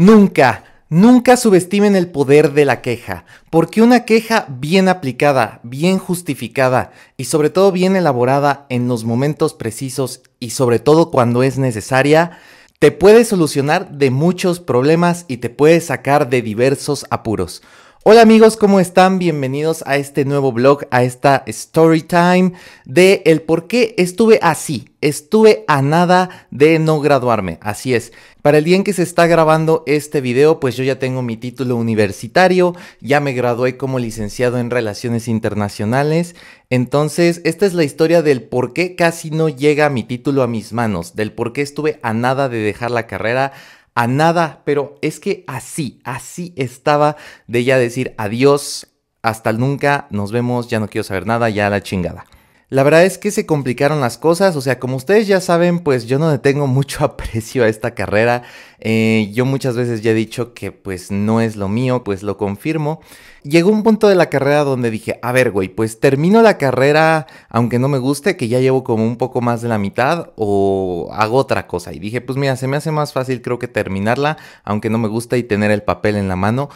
Nunca, nunca subestimen el poder de la queja, porque una queja bien aplicada, bien justificada y sobre todo bien elaborada en los momentos precisos y sobre todo cuando es necesaria, te puede solucionar de muchos problemas y te puede sacar de diversos apuros. Hola amigos, ¿cómo están? Bienvenidos a este nuevo blog, a esta story time de el por qué estuve así, estuve a nada de no graduarme. Así es. Para el día en que se está grabando este video, pues yo ya tengo mi título universitario, ya me gradué como licenciado en Relaciones Internacionales. Entonces, esta es la historia del por qué casi no llega mi título a mis manos, del por qué estuve a nada de dejar la carrera, a nada, pero es que así, así estaba de ella decir adiós, hasta el nunca, nos vemos, ya no quiero saber nada, ya la chingada. La verdad es que se complicaron las cosas, o sea, como ustedes ya saben, pues yo no detengo mucho aprecio a esta carrera, eh, yo muchas veces ya he dicho que pues no es lo mío, pues lo confirmo. Llegó un punto de la carrera donde dije, a ver, güey, pues termino la carrera, aunque no me guste, que ya llevo como un poco más de la mitad, o hago otra cosa. Y dije, pues mira, se me hace más fácil creo que terminarla, aunque no me guste y tener el papel en la mano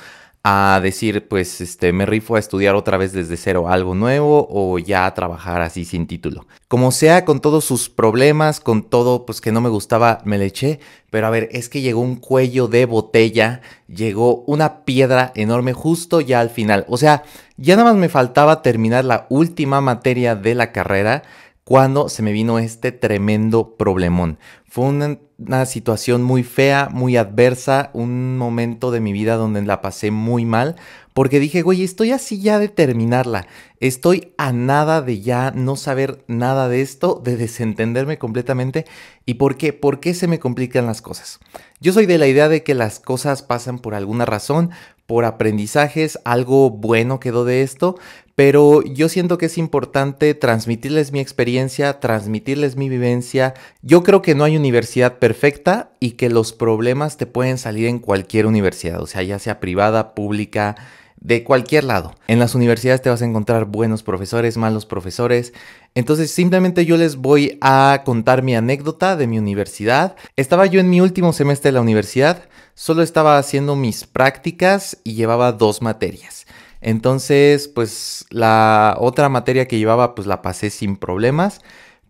a decir, pues este, me rifo a estudiar otra vez desde cero algo nuevo o ya a trabajar así sin título. Como sea, con todos sus problemas, con todo, pues que no me gustaba, me le eché. Pero a ver, es que llegó un cuello de botella, llegó una piedra enorme justo ya al final. O sea, ya nada más me faltaba terminar la última materia de la carrera cuando se me vino este tremendo problemón. Fue un una situación muy fea, muy adversa, un momento de mi vida donde la pasé muy mal, porque dije, güey, estoy así ya de terminarla, estoy a nada de ya no saber nada de esto, de desentenderme completamente. ¿Y por qué? ¿Por qué se me complican las cosas? Yo soy de la idea de que las cosas pasan por alguna razón, por aprendizajes, algo bueno quedó de esto, pero yo siento que es importante transmitirles mi experiencia, transmitirles mi vivencia. Yo creo que no hay universidad perfecta y que los problemas te pueden salir en cualquier universidad, o sea, ya sea privada, pública, de cualquier lado. En las universidades te vas a encontrar buenos profesores, malos profesores. Entonces simplemente yo les voy a contar mi anécdota de mi universidad. Estaba yo en mi último semestre de la universidad solo estaba haciendo mis prácticas y llevaba dos materias. Entonces, pues la otra materia que llevaba, pues la pasé sin problemas.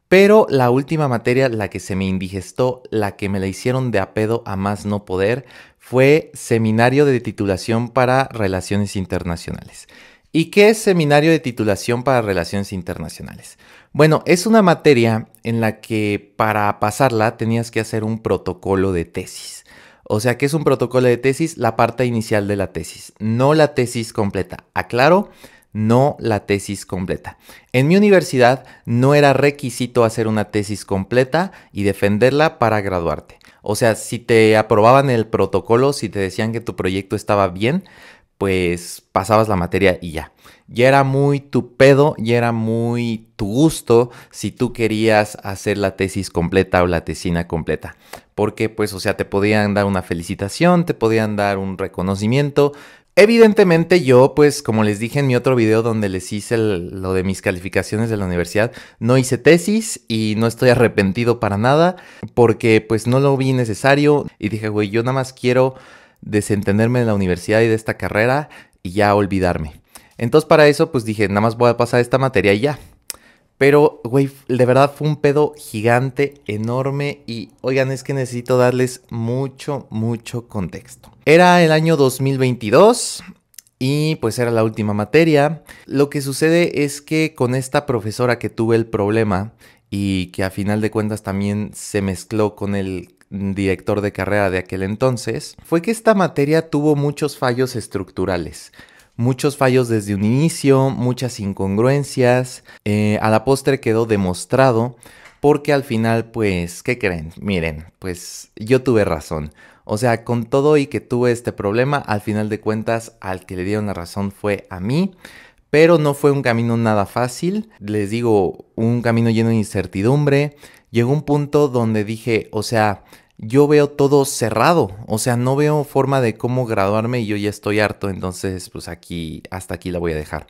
Pero la última materia, la que se me indigestó, la que me la hicieron de apedo a más no poder, fue Seminario de Titulación para Relaciones Internacionales. ¿Y qué es Seminario de Titulación para Relaciones Internacionales? Bueno, es una materia en la que para pasarla tenías que hacer un protocolo de tesis. O sea que es un protocolo de tesis la parte inicial de la tesis, no la tesis completa. Aclaro, no la tesis completa. En mi universidad no era requisito hacer una tesis completa y defenderla para graduarte. O sea, si te aprobaban el protocolo, si te decían que tu proyecto estaba bien, pues pasabas la materia y ya. Ya era muy tu pedo, ya era muy tu gusto si tú querías hacer la tesis completa o la tesina completa. Porque pues, o sea, te podían dar una felicitación, te podían dar un reconocimiento. Evidentemente yo, pues como les dije en mi otro video donde les hice lo de mis calificaciones de la universidad, no hice tesis y no estoy arrepentido para nada porque pues no lo vi necesario y dije, güey, yo nada más quiero desentenderme de la universidad y de esta carrera y ya olvidarme. Entonces para eso pues dije, nada más voy a pasar esta materia y ya. Pero, güey, de verdad fue un pedo gigante, enorme y, oigan, es que necesito darles mucho, mucho contexto. Era el año 2022 y pues era la última materia. Lo que sucede es que con esta profesora que tuve el problema y que a final de cuentas también se mezcló con el director de carrera de aquel entonces, fue que esta materia tuvo muchos fallos estructurales. Muchos fallos desde un inicio, muchas incongruencias, eh, a la postre quedó demostrado, porque al final, pues, ¿qué creen? Miren, pues yo tuve razón. O sea, con todo y que tuve este problema, al final de cuentas al que le dieron la razón fue a mí, pero no fue un camino nada fácil, les digo, un camino lleno de incertidumbre. Llegó un punto donde dije, o sea, yo veo todo cerrado, o sea, no veo forma de cómo graduarme y yo ya estoy harto, entonces pues aquí, hasta aquí la voy a dejar.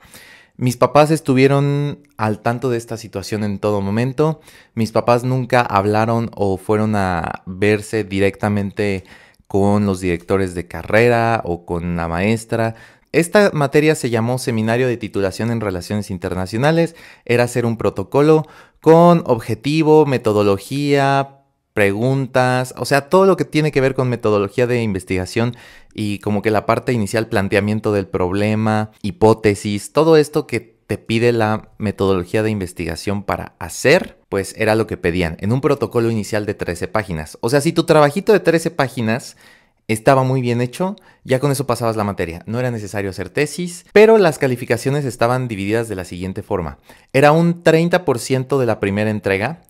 Mis papás estuvieron al tanto de esta situación en todo momento, mis papás nunca hablaron o fueron a verse directamente con los directores de carrera o con la maestra, esta materia se llamó Seminario de Titulación en Relaciones Internacionales. Era hacer un protocolo con objetivo, metodología, preguntas, o sea, todo lo que tiene que ver con metodología de investigación y como que la parte inicial, planteamiento del problema, hipótesis, todo esto que te pide la metodología de investigación para hacer, pues era lo que pedían en un protocolo inicial de 13 páginas. O sea, si tu trabajito de 13 páginas estaba muy bien hecho, ya con eso pasabas la materia, no era necesario hacer tesis, pero las calificaciones estaban divididas de la siguiente forma. Era un 30% de la primera entrega,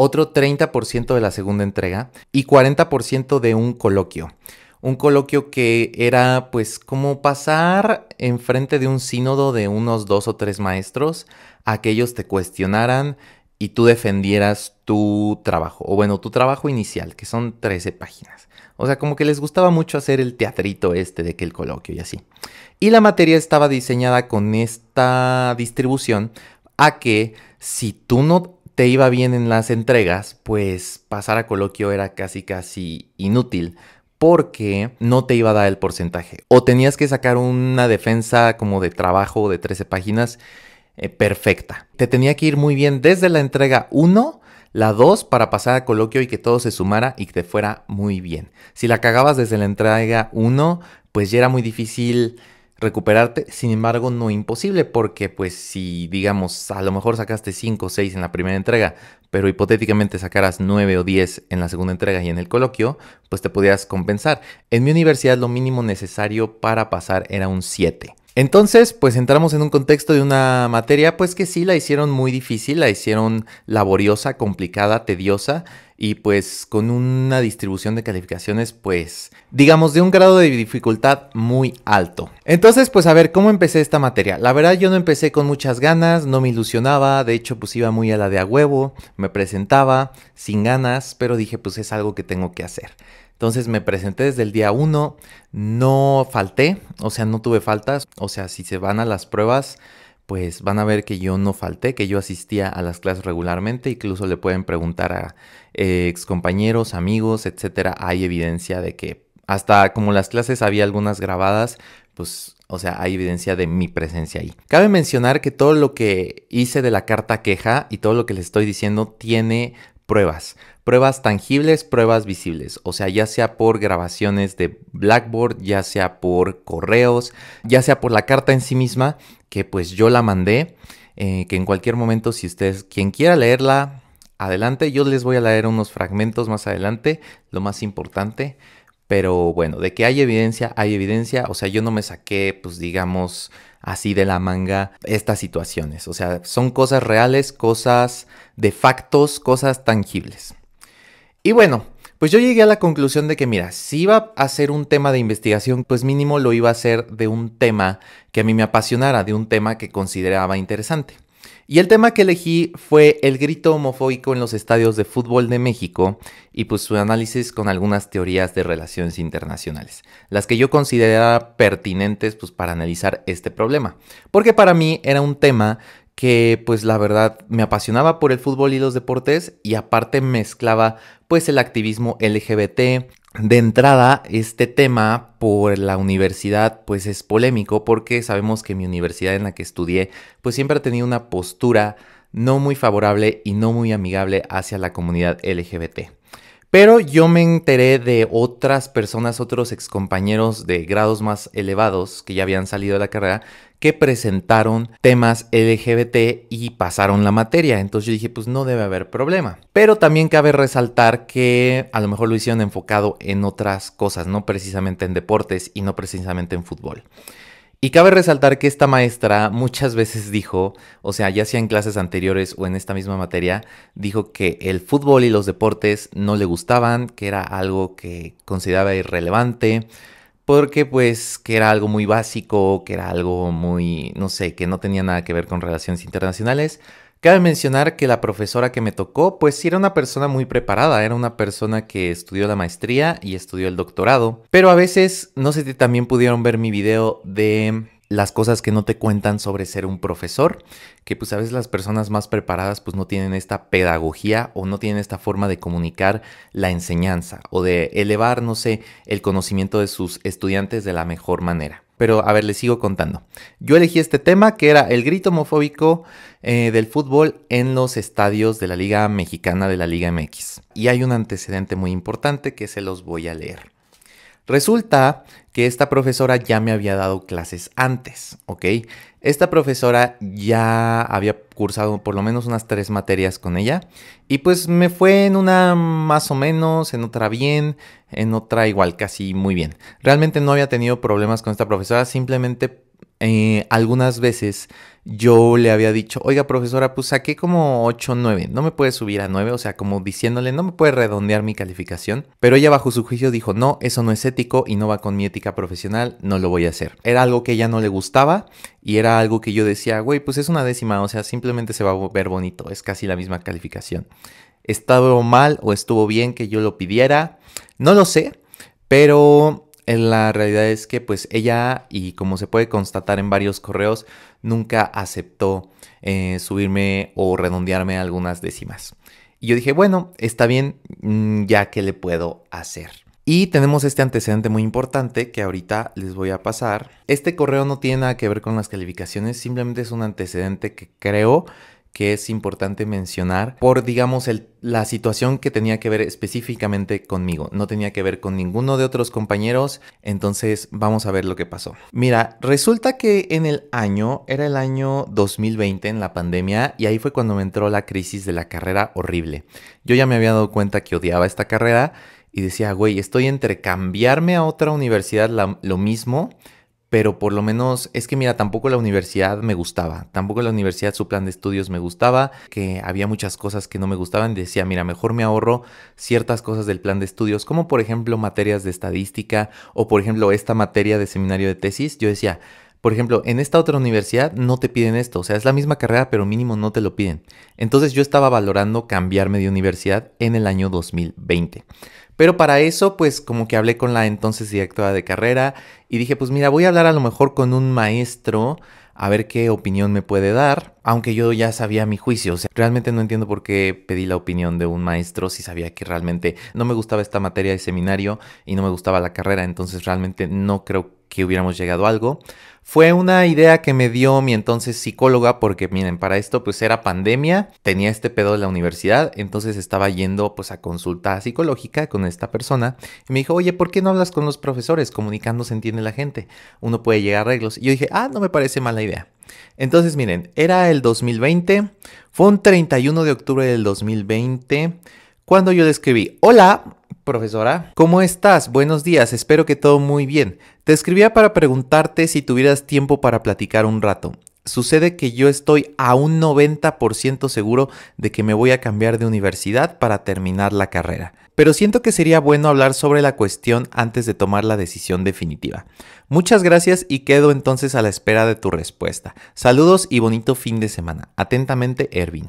otro 30% de la segunda entrega y 40% de un coloquio. Un coloquio que era pues como pasar enfrente de un sínodo de unos dos o tres maestros a que ellos te cuestionaran y tú defendieras tu trabajo, o bueno, tu trabajo inicial, que son 13 páginas. O sea, como que les gustaba mucho hacer el teatrito este de que el coloquio y así. Y la materia estaba diseñada con esta distribución a que si tú no te iba bien en las entregas, pues pasar a coloquio era casi casi inútil porque no te iba a dar el porcentaje. O tenías que sacar una defensa como de trabajo de 13 páginas eh, perfecta. Te tenía que ir muy bien desde la entrega 1 la 2 para pasar a coloquio y que todo se sumara y que te fuera muy bien. Si la cagabas desde la entrega 1, pues ya era muy difícil recuperarte, sin embargo no imposible, porque pues si digamos a lo mejor sacaste 5 o 6 en la primera entrega, pero hipotéticamente sacaras 9 o 10 en la segunda entrega y en el coloquio, pues te podías compensar. En mi universidad lo mínimo necesario para pasar era un 7. Entonces, pues entramos en un contexto de una materia, pues que sí la hicieron muy difícil, la hicieron laboriosa, complicada, tediosa y pues con una distribución de calificaciones, pues digamos de un grado de dificultad muy alto. Entonces, pues a ver, ¿cómo empecé esta materia? La verdad yo no empecé con muchas ganas, no me ilusionaba, de hecho pues iba muy a la de a huevo, me presentaba sin ganas, pero dije pues es algo que tengo que hacer. Entonces me presenté desde el día 1, no falté, o sea, no tuve faltas, o sea, si se van a las pruebas, pues van a ver que yo no falté, que yo asistía a las clases regularmente, incluso le pueden preguntar a ex eh, excompañeros, amigos, etcétera, hay evidencia de que hasta como las clases había algunas grabadas, pues, o sea, hay evidencia de mi presencia ahí. Cabe mencionar que todo lo que hice de la carta queja y todo lo que les estoy diciendo tiene pruebas pruebas tangibles, pruebas visibles, o sea, ya sea por grabaciones de Blackboard, ya sea por correos, ya sea por la carta en sí misma, que pues yo la mandé, eh, que en cualquier momento si ustedes, quien quiera leerla, adelante, yo les voy a leer unos fragmentos más adelante, lo más importante, pero bueno, de que hay evidencia, hay evidencia, o sea, yo no me saqué, pues digamos, así de la manga estas situaciones, o sea, son cosas reales, cosas de factos, cosas tangibles. Y bueno, pues yo llegué a la conclusión de que, mira, si iba a ser un tema de investigación, pues mínimo lo iba a hacer de un tema que a mí me apasionara, de un tema que consideraba interesante. Y el tema que elegí fue el grito homofóbico en los estadios de fútbol de México y pues su análisis con algunas teorías de relaciones internacionales, las que yo consideraba pertinentes pues para analizar este problema, porque para mí era un tema que pues la verdad me apasionaba por el fútbol y los deportes y aparte mezclaba pues el activismo LGBT. De entrada, este tema por la universidad pues es polémico porque sabemos que mi universidad en la que estudié pues siempre ha tenido una postura no muy favorable y no muy amigable hacia la comunidad LGBT. Pero yo me enteré de otras personas, otros excompañeros de grados más elevados que ya habían salido de la carrera, que presentaron temas LGBT e y pasaron la materia. Entonces yo dije, pues no debe haber problema. Pero también cabe resaltar que a lo mejor lo hicieron enfocado en otras cosas, no precisamente en deportes y no precisamente en fútbol. Y cabe resaltar que esta maestra muchas veces dijo, o sea, ya sea en clases anteriores o en esta misma materia, dijo que el fútbol y los deportes no le gustaban, que era algo que consideraba irrelevante, porque pues que era algo muy básico, que era algo muy, no sé, que no tenía nada que ver con relaciones internacionales. Cabe mencionar que la profesora que me tocó, pues sí era una persona muy preparada, era una persona que estudió la maestría y estudió el doctorado, pero a veces, no sé si también pudieron ver mi video de las cosas que no te cuentan sobre ser un profesor, que pues a veces las personas más preparadas pues no tienen esta pedagogía o no tienen esta forma de comunicar la enseñanza o de elevar, no sé, el conocimiento de sus estudiantes de la mejor manera. Pero a ver, les sigo contando. Yo elegí este tema que era el grito homofóbico eh, del fútbol en los estadios de la Liga Mexicana de la Liga MX. Y hay un antecedente muy importante que se los voy a leer. Resulta que esta profesora ya me había dado clases antes, ¿ok? Esta profesora ya había cursado por lo menos unas tres materias con ella y pues me fue en una más o menos, en otra bien, en otra igual, casi muy bien. Realmente no había tenido problemas con esta profesora simplemente eh, algunas veces yo le había dicho, oiga profesora, pues saqué como 8 9, no me puede subir a 9, o sea, como diciéndole, no me puede redondear mi calificación, pero ella bajo su juicio dijo, no, eso no es ético y no va con mi ética profesional, no lo voy a hacer. Era algo que ella no le gustaba y era algo que yo decía, güey, pues es una décima, o sea, simplemente se va a ver bonito, es casi la misma calificación. ¿Estaba mal o estuvo bien que yo lo pidiera? No lo sé, pero la realidad es que pues ella, y como se puede constatar en varios correos, nunca aceptó eh, subirme o redondearme algunas décimas. Y yo dije, bueno, está bien, mm, ya que le puedo hacer. Y tenemos este antecedente muy importante que ahorita les voy a pasar. Este correo no tiene nada que ver con las calificaciones, simplemente es un antecedente que creo que es importante mencionar por, digamos, el, la situación que tenía que ver específicamente conmigo. No tenía que ver con ninguno de otros compañeros, entonces vamos a ver lo que pasó. Mira, resulta que en el año, era el año 2020 en la pandemia, y ahí fue cuando me entró la crisis de la carrera horrible. Yo ya me había dado cuenta que odiaba esta carrera y decía, güey, estoy entre cambiarme a otra universidad lo mismo pero por lo menos es que mira, tampoco la universidad me gustaba, tampoco la universidad su plan de estudios me gustaba, que había muchas cosas que no me gustaban, decía, mira, mejor me ahorro ciertas cosas del plan de estudios, como por ejemplo materias de estadística o por ejemplo esta materia de seminario de tesis, yo decía, por ejemplo, en esta otra universidad no te piden esto, o sea, es la misma carrera, pero mínimo no te lo piden. Entonces yo estaba valorando cambiarme de universidad en el año 2020. Pero para eso, pues como que hablé con la entonces directora de carrera y dije, pues mira, voy a hablar a lo mejor con un maestro a ver qué opinión me puede dar, aunque yo ya sabía mi juicio, o sea, realmente no entiendo por qué pedí la opinión de un maestro si sabía que realmente no me gustaba esta materia de seminario y no me gustaba la carrera, entonces realmente no creo que que hubiéramos llegado a algo. Fue una idea que me dio mi entonces psicóloga porque miren, para esto pues era pandemia, tenía este pedo de la universidad, entonces estaba yendo pues a consulta psicológica con esta persona y me dijo, oye, ¿por qué no hablas con los profesores? Comunicando se entiende la gente, uno puede llegar a arreglos. Y yo dije, ah, no me parece mala idea. Entonces miren, era el 2020, fue un 31 de octubre del 2020 cuando yo le escribí, hola, Profesora. ¿Cómo estás? Buenos días, espero que todo muy bien. Te escribía para preguntarte si tuvieras tiempo para platicar un rato. Sucede que yo estoy a un 90% seguro de que me voy a cambiar de universidad para terminar la carrera, pero siento que sería bueno hablar sobre la cuestión antes de tomar la decisión definitiva. Muchas gracias y quedo entonces a la espera de tu respuesta. Saludos y bonito fin de semana. Atentamente, Ervin.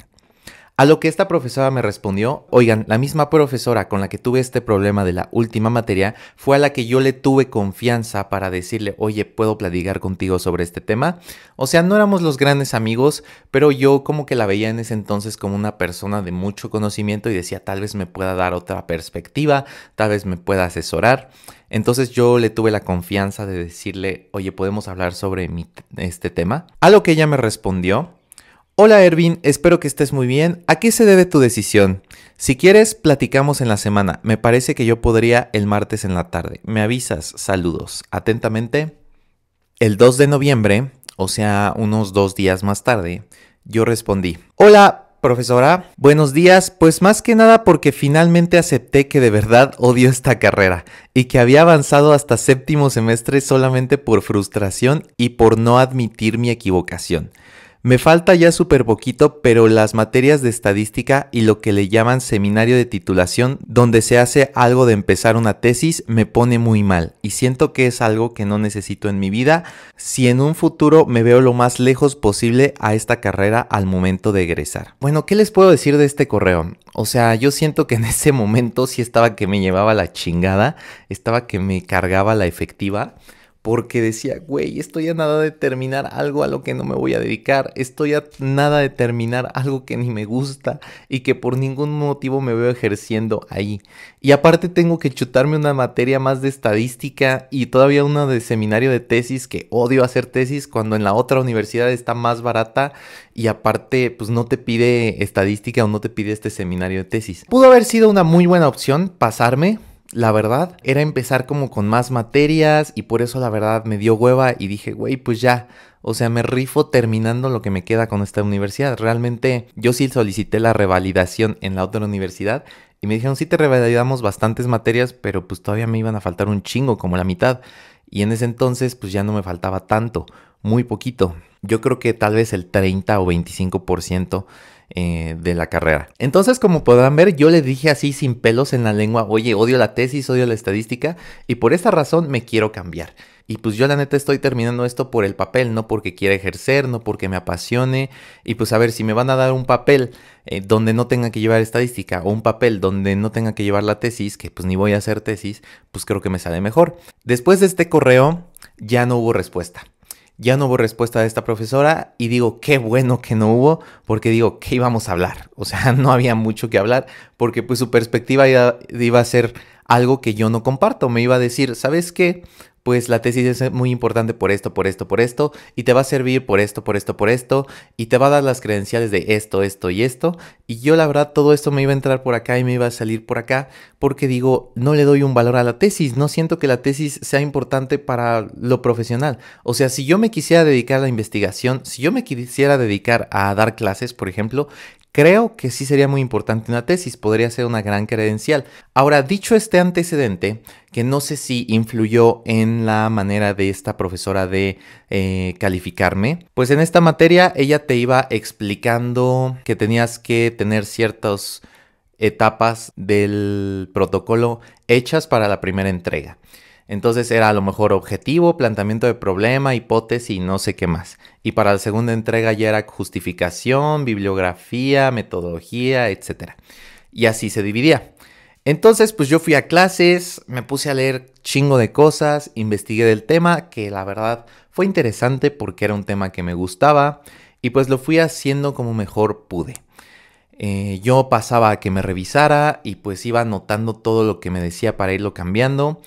A lo que esta profesora me respondió, oigan, la misma profesora con la que tuve este problema de la última materia fue a la que yo le tuve confianza para decirle, oye, puedo platicar contigo sobre este tema. O sea, no éramos los grandes amigos, pero yo como que la veía en ese entonces como una persona de mucho conocimiento y decía, tal vez me pueda dar otra perspectiva, tal vez me pueda asesorar. Entonces yo le tuve la confianza de decirle, oye, podemos hablar sobre este tema. A lo que ella me respondió, Hola Ervin, espero que estés muy bien. ¿A qué se debe tu decisión? Si quieres, platicamos en la semana. Me parece que yo podría el martes en la tarde. Me avisas, saludos. Atentamente. El 2 de noviembre, o sea, unos dos días más tarde, yo respondí. Hola, profesora. Buenos días, pues más que nada porque finalmente acepté que de verdad odio esta carrera y que había avanzado hasta séptimo semestre solamente por frustración y por no admitir mi equivocación. Me falta ya súper poquito, pero las materias de estadística y lo que le llaman seminario de titulación, donde se hace algo de empezar una tesis, me pone muy mal y siento que es algo que no necesito en mi vida si en un futuro me veo lo más lejos posible a esta carrera al momento de egresar. Bueno, ¿qué les puedo decir de este correo? O sea, yo siento que en ese momento sí estaba que me llevaba la chingada, estaba que me cargaba la efectiva porque decía, güey, estoy a nada de terminar algo a lo que no me voy a dedicar, estoy a nada de terminar algo que ni me gusta y que por ningún motivo me veo ejerciendo ahí. Y aparte tengo que chutarme una materia más de estadística y todavía una de seminario de tesis, que odio hacer tesis cuando en la otra universidad está más barata y aparte pues no te pide estadística o no te pide este seminario de tesis. Pudo haber sido una muy buena opción pasarme la verdad, era empezar como con más materias y por eso la verdad me dio hueva y dije, güey, pues ya, o sea, me rifo terminando lo que me queda con esta universidad. Realmente yo sí solicité la revalidación en la otra universidad y me dijeron, sí te revalidamos bastantes materias, pero pues todavía me iban a faltar un chingo, como la mitad. Y en ese entonces pues ya no me faltaba tanto, muy poquito. Yo creo que tal vez el 30 o 25% eh, de la carrera. Entonces, como podrán ver, yo le dije así sin pelos en la lengua, oye, odio la tesis, odio la estadística y por esta razón me quiero cambiar. Y pues yo la neta estoy terminando esto por el papel, no porque quiera ejercer, no porque me apasione. Y pues a ver, si me van a dar un papel eh, donde no tenga que llevar estadística o un papel donde no tenga que llevar la tesis, que pues ni voy a hacer tesis, pues creo que me sale mejor. Después de este correo ya no hubo respuesta. Ya no hubo respuesta de esta profesora y digo, qué bueno que no hubo, porque digo, ¿qué íbamos a hablar? O sea, no había mucho que hablar, porque pues su perspectiva iba, iba a ser algo que yo no comparto. Me iba a decir, ¿sabes qué? pues la tesis es muy importante por esto, por esto, por esto, y te va a servir por esto, por esto, por esto, y te va a dar las credenciales de esto, esto y esto. Y yo la verdad todo esto me iba a entrar por acá y me iba a salir por acá, porque digo, no le doy un valor a la tesis, no siento que la tesis sea importante para lo profesional. O sea, si yo me quisiera dedicar a la investigación, si yo me quisiera dedicar a dar clases, por ejemplo, Creo que sí sería muy importante una tesis, podría ser una gran credencial. Ahora, dicho este antecedente, que no sé si influyó en la manera de esta profesora de eh, calificarme, pues en esta materia ella te iba explicando que tenías que tener ciertas etapas del protocolo hechas para la primera entrega. Entonces era a lo mejor objetivo, planteamiento de problema, hipótesis y no sé qué más. Y para la segunda entrega ya era justificación, bibliografía, metodología, etc. Y así se dividía. Entonces, pues yo fui a clases, me puse a leer chingo de cosas, investigué del tema, que la verdad fue interesante porque era un tema que me gustaba, y pues lo fui haciendo como mejor pude. Eh, yo pasaba a que me revisara y pues iba anotando todo lo que me decía para irlo cambiando.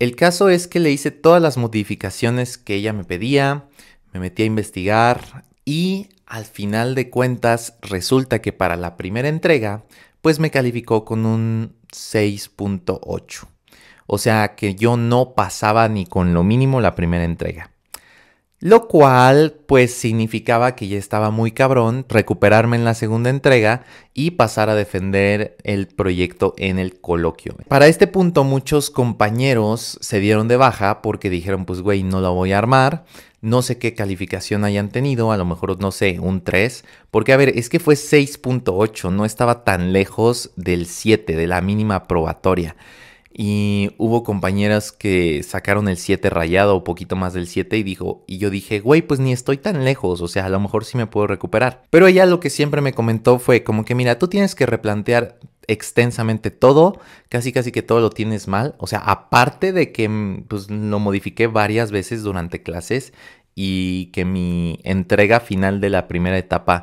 El caso es que le hice todas las modificaciones que ella me pedía, me metí a investigar y al final de cuentas resulta que para la primera entrega pues me calificó con un 6.8. O sea que yo no pasaba ni con lo mínimo la primera entrega lo cual pues significaba que ya estaba muy cabrón recuperarme en la segunda entrega y pasar a defender el proyecto en el coloquio. Para este punto muchos compañeros se dieron de baja porque dijeron pues güey no lo voy a armar, no sé qué calificación hayan tenido, a lo mejor no sé, un 3, porque a ver, es que fue 6.8, no estaba tan lejos del 7, de la mínima probatoria. Y hubo compañeras que sacaron el 7 rayado o poquito más del 7 y dijo, y yo dije, güey, pues ni estoy tan lejos, o sea, a lo mejor sí me puedo recuperar. Pero ella lo que siempre me comentó fue como que, mira, tú tienes que replantear extensamente todo, casi casi que todo lo tienes mal, o sea, aparte de que mm, pues, lo modifiqué varias veces durante clases y que mi entrega final de la primera etapa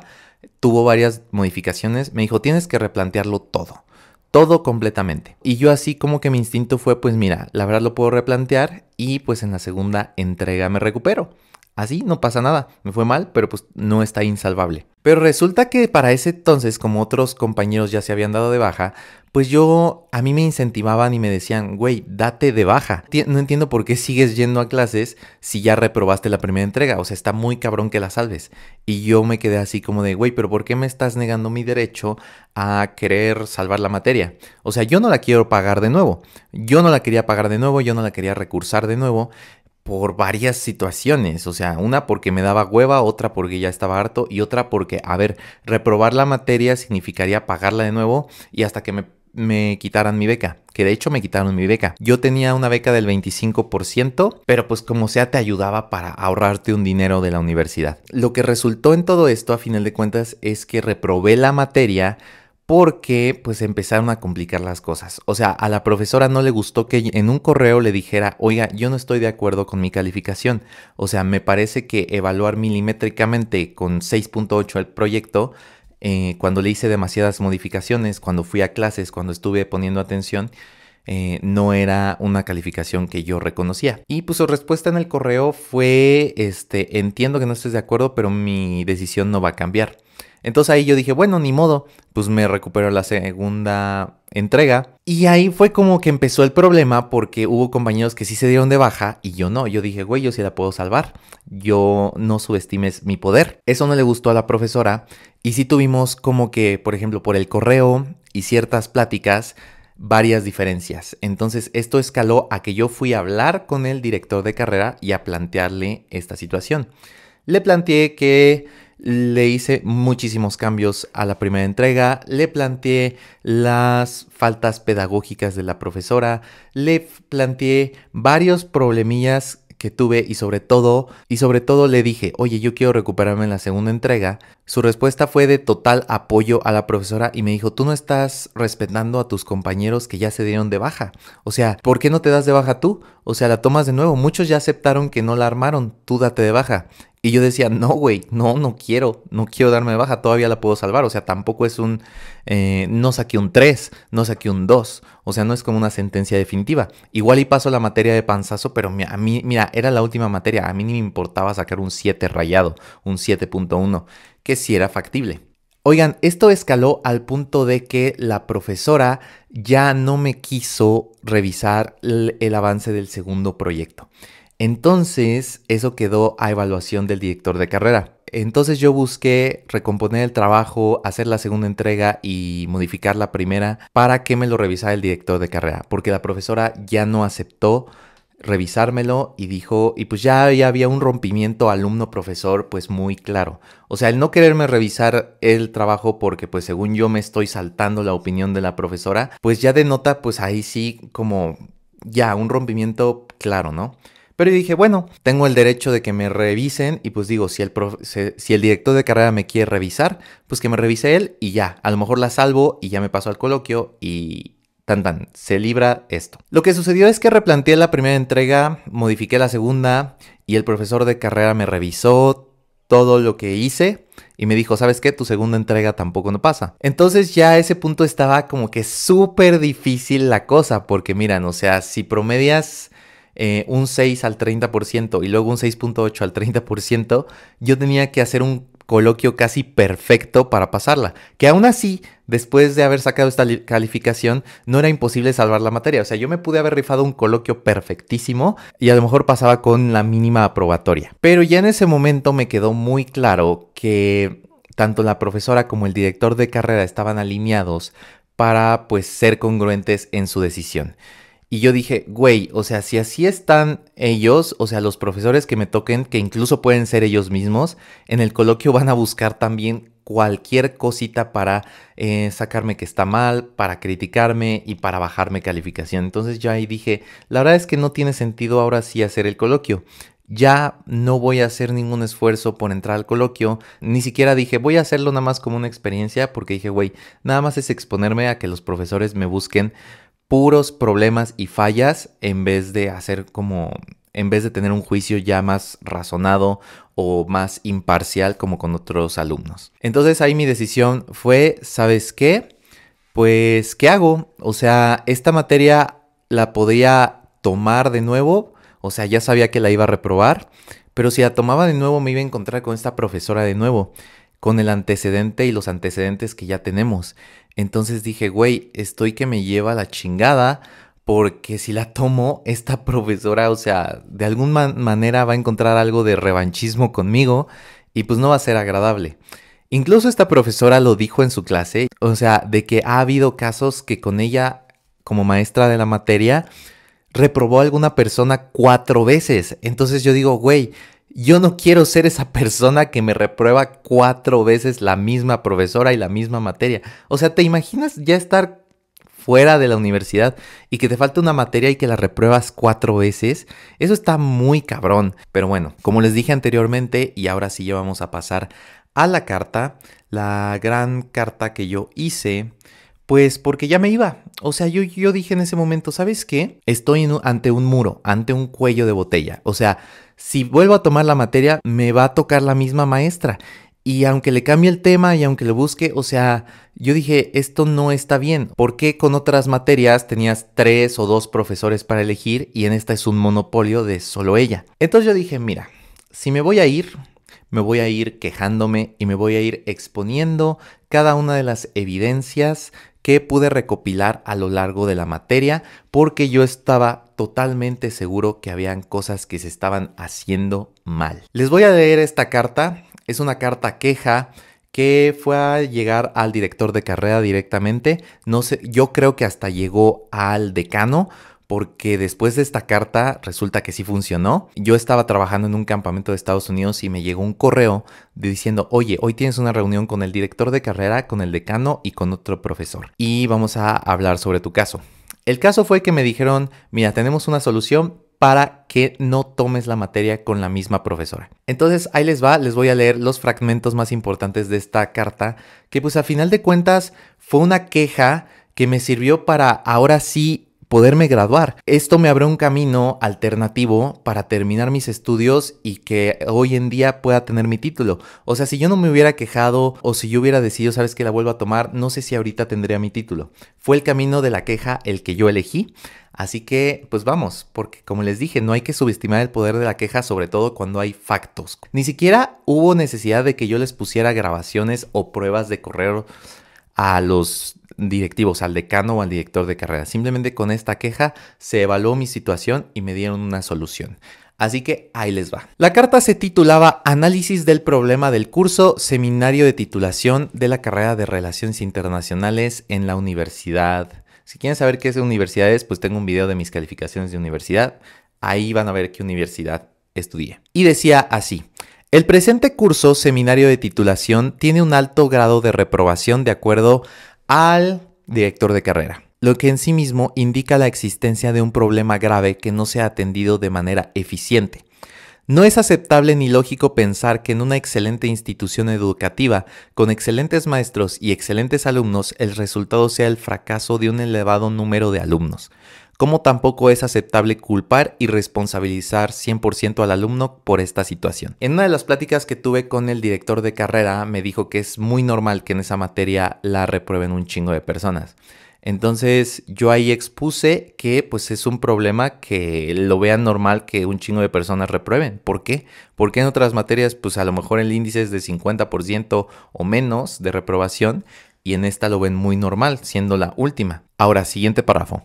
tuvo varias modificaciones, me dijo, tienes que replantearlo todo todo completamente. Y yo así como que mi instinto fue, pues mira, la verdad lo puedo replantear y pues en la segunda entrega me recupero así no pasa nada, me fue mal, pero pues no está insalvable. Pero resulta que para ese entonces, como otros compañeros ya se habían dado de baja, pues yo, a mí me incentivaban y me decían, güey, date de baja. No entiendo por qué sigues yendo a clases si ya reprobaste la primera entrega, o sea, está muy cabrón que la salves. Y yo me quedé así como de, güey, pero ¿por qué me estás negando mi derecho a querer salvar la materia? O sea, yo no la quiero pagar de nuevo, yo no la quería pagar de nuevo, yo no la quería recursar de nuevo, por varias situaciones, o sea, una porque me daba hueva, otra porque ya estaba harto y otra porque, a ver, reprobar la materia significaría pagarla de nuevo y hasta que me, quitaran mi beca, que de hecho me quitaron mi beca. Yo tenía una beca del 25%, pero pues como sea te ayudaba para ahorrarte un dinero de la universidad. Lo que resultó en todo esto, a final de cuentas, es que reprobé la materia porque pues empezaron a complicar las cosas. O sea, a la profesora no le gustó que en un correo le dijera, oiga, yo no estoy de acuerdo con mi calificación. O sea, me parece que evaluar milimétricamente con 6.8 el proyecto, eh, cuando le hice demasiadas modificaciones, cuando fui a clases, cuando estuve poniendo atención, eh, no era una calificación que yo reconocía. Y pues su respuesta en el correo fue, este, entiendo que no estés de acuerdo, pero mi decisión no va a cambiar. Entonces ahí yo dije, bueno, ni modo, pues me recuperó la segunda entrega. Y ahí fue como que empezó el problema porque hubo compañeros que sí se dieron de baja y yo no. Yo dije, güey, yo sí la puedo salvar. Yo no subestimes mi poder. Eso no le gustó a la profesora. Y sí tuvimos como que, por ejemplo, por el correo y ciertas pláticas, varias diferencias. Entonces esto escaló a que yo fui a hablar con el director de carrera y a plantearle esta situación. Le planteé que le hice muchísimos cambios a la primera entrega, le planteé las faltas pedagógicas de la profesora, le planteé varios problemillas que tuve y sobre todo, y sobre todo le dije, oye, yo quiero recuperarme en la segunda entrega. Su respuesta fue de total apoyo a la profesora y me dijo, tú no estás respetando a tus compañeros que ya se dieron de baja. O sea, ¿por qué no te das de baja tú? O sea, la tomas de nuevo. Muchos ya aceptaron que no la armaron, tú date de baja. Y yo decía, no, güey, no, no quiero, no quiero darme de baja, todavía la puedo salvar. O sea, tampoco es un, eh, no saqué un 3, no saqué un 2. O sea, no es como una sentencia definitiva. Igual y paso la materia de panzazo, pero a mí, mira, era la última materia. A mí ni me importaba sacar un 7 rayado, un 7.1, que sí era factible. Oigan, esto escaló al punto de que la profesora ya no me quiso revisar el avance del segundo proyecto. Entonces, eso quedó a evaluación del director de carrera. Entonces yo busqué recomponer el trabajo, hacer la segunda entrega y modificar la primera para que me lo revisara el director de carrera, porque la profesora ya no aceptó revisármelo y dijo, y pues ya, había un rompimiento alumno-profesor pues muy claro. O sea, el no quererme revisar el trabajo porque pues según yo me estoy saltando la opinión de la profesora, pues ya denota pues ahí sí como ya un rompimiento claro, ¿no? Pero dije, bueno, tengo el derecho de que me revisen y pues digo, si el, si el director de carrera me quiere revisar, pues que me revise él y ya, a lo mejor la salvo y ya me paso al coloquio y, tan tan, se libra esto. Lo que sucedió es que replanteé la primera entrega, modifiqué la segunda y el profesor de carrera me revisó todo lo que hice y me dijo, ¿sabes qué? Tu segunda entrega tampoco no pasa. Entonces ya a ese punto estaba como que súper difícil la cosa, porque miran, o sea, si promedias eh, un 6 al 30% y luego un 6.8 al 30%, yo tenía que hacer un coloquio casi perfecto para pasarla. Que aún así, después de haber sacado esta calificación, no era imposible salvar la materia. O sea, yo me pude haber rifado un coloquio perfectísimo y a lo mejor pasaba con la mínima aprobatoria. Pero ya en ese momento me quedó muy claro que tanto la profesora como el director de carrera estaban alineados para pues ser congruentes en su decisión. Y yo dije, güey, o sea, si así están ellos, o sea, los profesores que me toquen, que incluso pueden ser ellos mismos, en el coloquio van a buscar también cualquier cosita para eh, sacarme que está mal, para criticarme y para bajarme calificación. Entonces yo ahí dije, la verdad es que no tiene sentido ahora sí hacer el coloquio. Ya no voy a hacer ningún esfuerzo por entrar al coloquio, ni siquiera dije voy a hacerlo nada más como una experiencia, porque dije, güey, nada más es exponerme a que los profesores me busquen puros problemas y fallas en vez de hacer como en vez de tener un juicio ya más razonado o más imparcial como con otros alumnos. Entonces ahí mi decisión fue, ¿sabes qué? Pues, ¿qué hago? O sea, esta materia la podía tomar de nuevo, o sea, ya sabía que la iba a reprobar, pero si la tomaba de nuevo me iba a encontrar con esta profesora de nuevo, con el antecedente y los antecedentes que ya tenemos. Entonces dije, güey, estoy que me lleva la chingada porque si la tomo, esta profesora, o sea, de alguna manera va a encontrar algo de revanchismo conmigo y pues no va a ser agradable. Incluso esta profesora lo dijo en su clase, o sea, de que ha habido casos que con ella, como maestra de la materia, reprobó a alguna persona cuatro veces. Entonces yo digo, güey, yo no quiero ser esa persona que me reprueba cuatro veces la misma profesora y la misma materia. O sea, ¿te imaginas ya estar fuera de la universidad y que te falta una materia y que la repruebas cuatro veces? Eso está muy cabrón. Pero bueno, como les dije anteriormente, y ahora sí ya vamos a pasar a la carta, la gran carta que yo hice pues porque ya me iba. O sea, yo, yo dije en ese momento, ¿sabes qué? Estoy ante un muro, ante un cuello de botella. O sea, si vuelvo a tomar la materia, me va a tocar la misma maestra. Y aunque le cambie el tema y aunque le busque, o sea, yo dije, esto no está bien. ¿Por qué con otras materias tenías tres o dos profesores para elegir y en esta es un monopolio de solo ella? Entonces yo dije, mira, si me voy a ir, me voy a ir quejándome y me voy a ir exponiendo cada una de las evidencias que pude recopilar a lo largo de la materia porque yo estaba totalmente seguro que habían cosas que se estaban haciendo mal. Les voy a leer esta carta, es una carta queja que fue a llegar al director de carrera directamente, no sé, yo creo que hasta llegó al decano porque después de esta carta resulta que sí funcionó. Yo estaba trabajando en un campamento de Estados Unidos y me llegó un correo diciendo, oye, hoy tienes una reunión con el director de carrera, con el decano y con otro profesor. Y vamos a hablar sobre tu caso. El caso fue que me dijeron, mira, tenemos una solución para que no tomes la materia con la misma profesora. Entonces ahí les va, les voy a leer los fragmentos más importantes de esta carta, que pues a final de cuentas fue una queja que me sirvió para ahora sí poderme graduar. Esto me abrió un camino alternativo para terminar mis estudios y que hoy en día pueda tener mi título. O sea, si yo no me hubiera quejado o si yo hubiera decidido, sabes que la vuelvo a tomar, no sé si ahorita tendría mi título. Fue el camino de la queja el que yo elegí. Así que, pues vamos, porque como les dije, no hay que subestimar el poder de la queja, sobre todo cuando hay factos. Ni siquiera hubo necesidad de que yo les pusiera grabaciones o pruebas de correo a los directivos, al decano o al director de carrera. Simplemente con esta queja se evaluó mi situación y me dieron una solución. Así que ahí les va. La carta se titulaba Análisis del problema del curso Seminario de Titulación de la carrera de Relaciones Internacionales en la Universidad. Si quieren saber qué es universidad pues tengo un video de mis calificaciones de universidad. Ahí van a ver qué universidad estudié. Y decía así. El presente curso seminario de titulación tiene un alto grado de reprobación de acuerdo a al director de carrera, lo que en sí mismo indica la existencia de un problema grave que no se ha atendido de manera eficiente. No es aceptable ni lógico pensar que en una excelente institución educativa, con excelentes maestros y excelentes alumnos, el resultado sea el fracaso de un elevado número de alumnos como tampoco es aceptable culpar y responsabilizar 100% al alumno por esta situación. En una de las pláticas que tuve con el director de carrera me dijo que es muy normal que en esa materia la reprueben un chingo de personas. Entonces yo ahí expuse que pues es un problema que lo vean normal que un chingo de personas reprueben. ¿Por qué? Porque en otras materias pues a lo mejor el índice es de 50% o menos de reprobación y en esta lo ven muy normal siendo la última. Ahora, siguiente párrafo.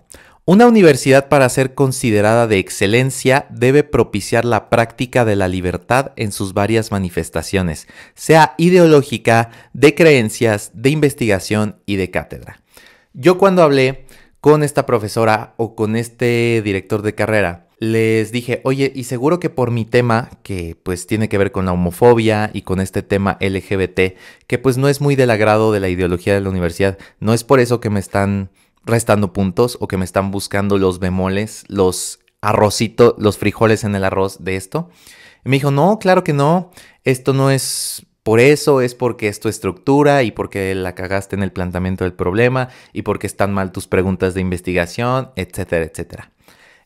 Una universidad para ser considerada de excelencia debe propiciar la práctica de la libertad en sus varias manifestaciones, sea ideológica, de creencias, de investigación y de cátedra. Yo cuando hablé con esta profesora o con este director de carrera, les dije, oye, y seguro que por mi tema, que pues tiene que ver con la homofobia y con este tema LGBT, que pues no es muy del agrado de la ideología de la universidad, no es por eso que me están restando puntos o que me están buscando los bemoles, los arrocitos, los frijoles en el arroz de esto. me dijo, no, claro que no, esto no es por eso, es porque es tu estructura y porque la cagaste en el planteamiento del problema y porque están mal tus preguntas de investigación, etcétera, etcétera.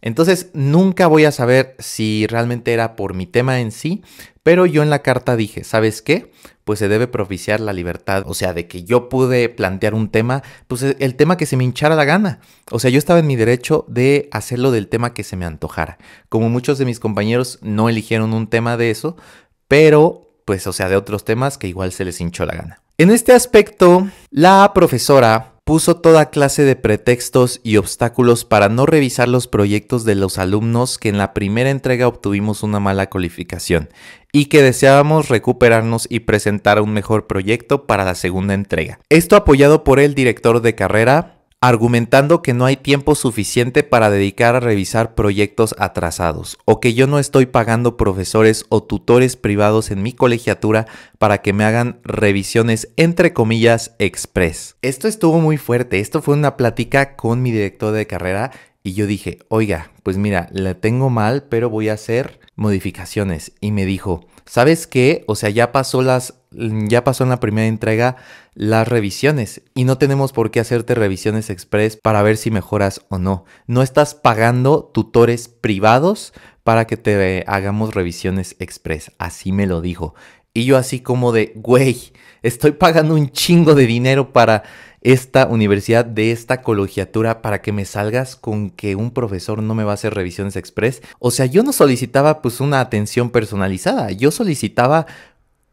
Entonces, nunca voy a saber si realmente era por mi tema en sí, pero yo en la carta dije, ¿sabes qué? pues se debe propiciar la libertad. O sea, de que yo pude plantear un tema, pues e, el tema que se me hinchara la gana. O sea, yo estaba en mi derecho de hacerlo del tema que se me antojara. Como muchos de mis compañeros no eligieron un tema de eso, pero pues, o sea, de otros temas que igual se les hinchó la gana. En este aspecto, la profesora puso toda clase de pretextos y obstáculos para no revisar los proyectos de los alumnos que en la primera entrega obtuvimos una mala calificación y que deseábamos recuperarnos y presentar un mejor proyecto para la segunda entrega. Esto apoyado por el director de carrera, argumentando que no hay tiempo suficiente para dedicar a revisar proyectos atrasados o que yo no estoy pagando profesores o tutores privados en mi colegiatura para que me hagan revisiones entre comillas express. Esto estuvo muy fuerte, esto fue una plática con mi director de carrera y yo dije, oiga, pues mira, la tengo mal, pero voy a hacer modificaciones. Y me dijo, ¿sabes qué? O sea, ya pasó las, ya pasó en la primera entrega las revisiones y no tenemos por qué hacerte revisiones express para ver si mejoras o no. No estás pagando tutores privados para que te hagamos revisiones express. Así me lo dijo. Y yo así como de, güey, estoy pagando un chingo de dinero para esta universidad, de esta colegiatura, para que me salgas con que un profesor no me va a hacer revisiones express. O sea, yo no solicitaba pues una atención personalizada, yo solicitaba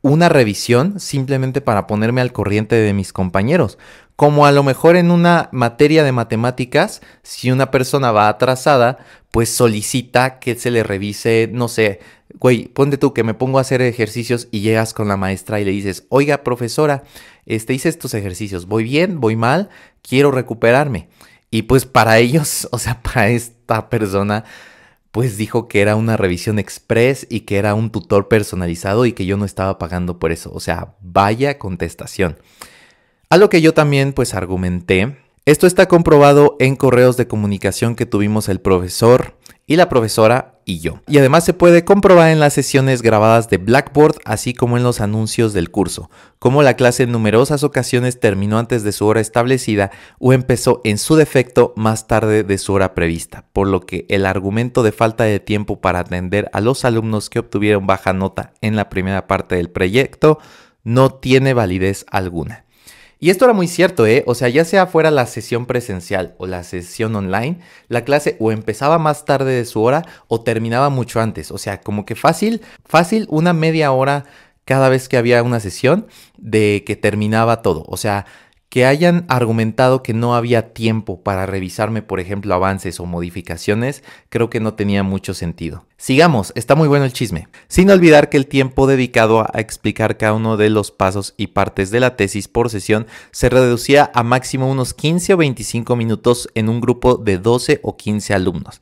una revisión simplemente para ponerme al corriente de mis compañeros. Como a lo mejor en una materia de matemáticas, si una persona va atrasada, pues solicita que se le revise, no sé, güey, ponte tú que me pongo a hacer ejercicios y llegas con la maestra y le dices, oiga, profesora, este, hice estos ejercicios, voy bien, voy mal, quiero recuperarme. Y pues para ellos, o sea, para esta persona, pues dijo que era una revisión express y que era un tutor personalizado y que yo no estaba pagando por eso. O sea, vaya contestación. A lo que yo también pues argumenté. Esto está comprobado en correos de comunicación que tuvimos el profesor y la profesora y yo. Y además se puede comprobar en las sesiones grabadas de Blackboard, así como en los anuncios del curso, como la clase en numerosas ocasiones terminó antes de su hora establecida o empezó en su defecto más tarde de su hora prevista, por lo que el argumento de falta de tiempo para atender a los alumnos que obtuvieron baja nota en la primera parte del proyecto no tiene validez alguna. Y esto era muy cierto, ¿eh? O sea, ya sea fuera la sesión presencial o la sesión online, la clase o empezaba más tarde de su hora o terminaba mucho antes. O sea, como que fácil, fácil una media hora cada vez que había una sesión de que terminaba todo. O sea, que hayan argumentado que no había tiempo para revisarme, por ejemplo, avances o modificaciones, creo que no tenía mucho sentido. Sigamos, está muy bueno el chisme. Sin olvidar que el tiempo dedicado a explicar cada uno de los pasos y partes de la tesis por sesión se reducía a máximo unos 15 o 25 minutos en un grupo de 12 o 15 alumnos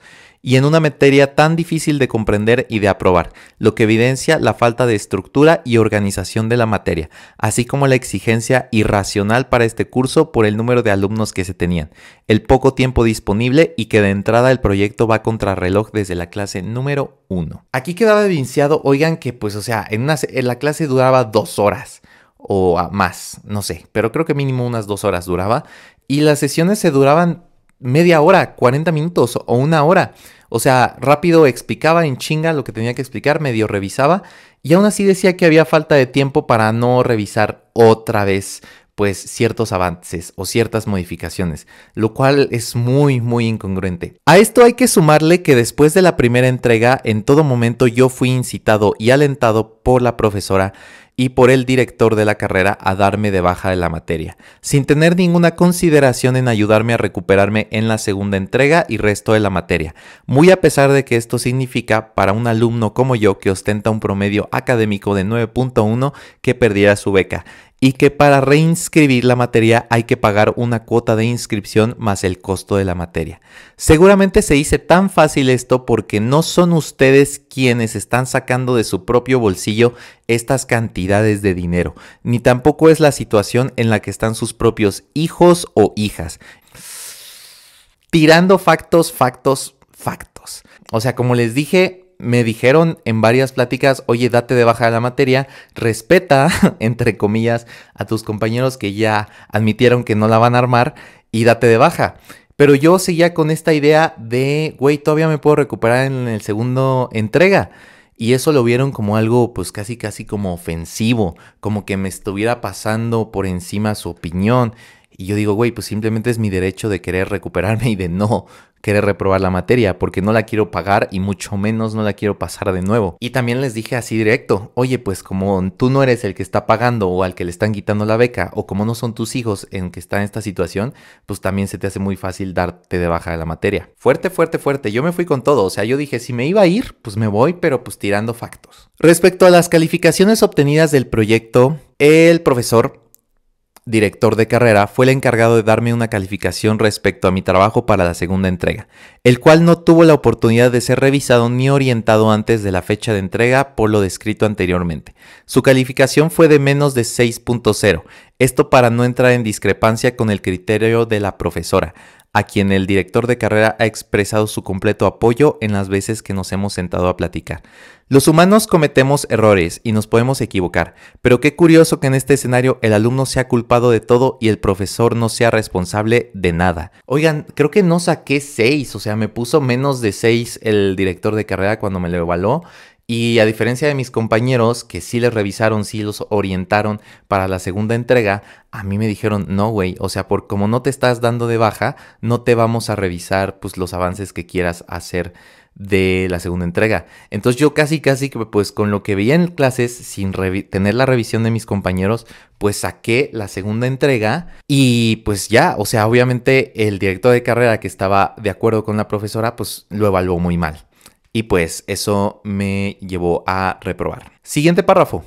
y en una materia tan difícil de comprender y de aprobar, lo que evidencia la falta de estructura y organización de la materia, así como la exigencia irracional para este curso por el número de alumnos que se tenían, el poco tiempo disponible y que de entrada el proyecto va contra reloj desde la clase número 1. Aquí quedaba evidenciado, oigan, que pues o sea, en, la clase duraba dos horas o más, no sé, pero creo que mínimo unas dos horas duraba y las sesiones se duraban media hora, 40 minutos o una hora. O sea, rápido explicaba en chinga lo que tenía que explicar, medio revisaba y aún así decía que había falta de tiempo para no revisar otra vez pues ciertos avances o ciertas modificaciones, lo cual es muy muy incongruente. A esto hay que sumarle que después de la primera entrega en todo momento yo fui incitado y alentado por la profesora y por el director de la carrera a darme de baja de la materia, sin tener ninguna consideración en ayudarme a recuperarme en la segunda entrega y resto de la materia, muy a pesar de que esto significa para un alumno como yo que ostenta un promedio académico de 9.1 que perdiera su beca y que para reinscribir la materia hay que pagar una cuota de inscripción más el costo de la materia. Seguramente se dice tan fácil esto porque no son ustedes quienes están sacando de su propio bolsillo estas cantidades de dinero, ni tampoco es la situación en la que están sus propios hijos o hijas. Tirando factos, factos, factos. O sea, como les dije, me dijeron en varias pláticas, oye, date de baja de la materia, respeta, entre comillas, a tus compañeros que ya admitieron que no la van a armar y date de baja. Pero yo seguía con esta idea de, güey, todavía me puedo recuperar en el segundo entrega. Y eso lo vieron como algo, pues casi, casi como ofensivo, como que me estuviera pasando por encima su opinión. Y yo digo, güey, pues simplemente es mi derecho de querer recuperarme y de no querer reprobar la materia, porque no la quiero pagar y mucho menos no la quiero pasar de nuevo. Y también les dije así directo, oye, pues como tú no eres el que está pagando o al que le están quitando la beca, o como no son tus hijos en que está en esta situación, pues también se te hace muy fácil darte de baja de la materia. Fuerte, fuerte, fuerte. Yo me fui con todo, o sea, yo dije, si me iba a ir, pues me voy, pero pues tirando factos. Respecto a las calificaciones obtenidas del proyecto, el profesor director de carrera, fue el encargado de darme una calificación respecto a mi trabajo para la segunda entrega, el cual no tuvo la oportunidad de ser revisado ni orientado antes de la fecha de entrega por lo descrito anteriormente. Su calificación fue de menos de 6.0, esto para no entrar en discrepancia con el criterio de la profesora, a quien el director de carrera ha expresado su completo apoyo en las veces que nos hemos sentado a platicar. Los humanos cometemos errores y nos podemos equivocar, pero qué curioso que en este escenario el alumno sea culpado de todo y el profesor no sea responsable de nada. Oigan, creo que no saqué 6, o sea, me puso menos de 6 el director de carrera cuando me lo evaluó y a diferencia de mis compañeros que sí les revisaron, sí los orientaron para la segunda entrega, a mí me dijeron, no, güey, o sea, por como no te estás dando de baja, no te vamos a revisar pues los avances que quieras hacer de la segunda entrega. Entonces yo casi, casi, pues con lo que veía en clases, sin tener la revisión de mis compañeros, pues saqué la segunda entrega y pues ya, o sea, obviamente el director de carrera que estaba de acuerdo con la profesora, pues lo evaluó muy mal. Y pues eso me llevó a reprobar. Siguiente párrafo.